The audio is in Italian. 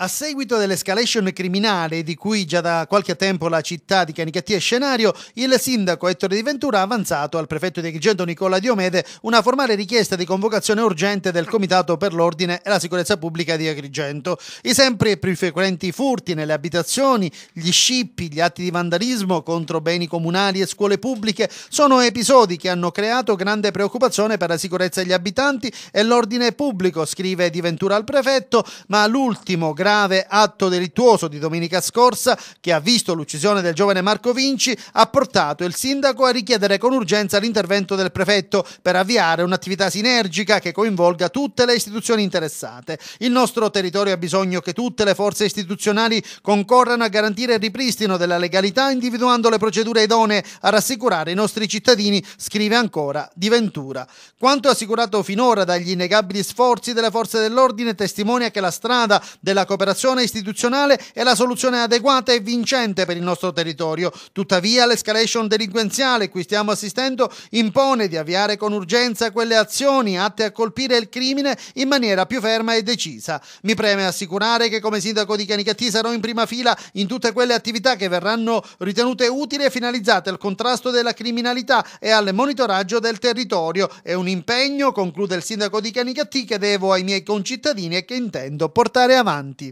A seguito dell'escalation criminale di cui già da qualche tempo la città di Canicattì è scenario, il sindaco Ettore Di Ventura ha avanzato al prefetto di Agrigento Nicola Diomede una formale richiesta di convocazione urgente del Comitato per l'Ordine e la Sicurezza Pubblica di Agrigento. I sempre più frequenti furti nelle abitazioni, gli scippi, gli atti di vandalismo contro beni comunali e scuole pubbliche sono episodi che hanno creato grande preoccupazione per la sicurezza degli abitanti e l'ordine pubblico, scrive Di Ventura al prefetto, ma l'ultimo grande grave atto delittuoso di domenica scorsa, che ha visto l'uccisione del giovane Marco Vinci, ha portato il sindaco a richiedere con urgenza l'intervento del prefetto per avviare un'attività sinergica che coinvolga tutte le istituzioni interessate. Il nostro territorio ha bisogno che tutte le forze istituzionali concorrano a garantire il ripristino della legalità individuando le procedure idonee a rassicurare i nostri cittadini, scrive ancora Di Ventura. Quanto assicurato finora dagli innegabili sforzi delle forze dell'ordine testimonia che la strada della cooperazione un'operazione istituzionale è la soluzione adeguata e vincente per il nostro territorio. Tuttavia l'escalation delinquenziale cui stiamo assistendo impone di avviare con urgenza quelle azioni atte a colpire il crimine in maniera più ferma e decisa. Mi preme assicurare che come sindaco di Canicattì sarò in prima fila in tutte quelle attività che verranno ritenute utili e finalizzate al contrasto della criminalità e al monitoraggio del territorio. È un impegno, conclude il sindaco di Canicattì, che devo ai miei concittadini e che intendo portare avanti.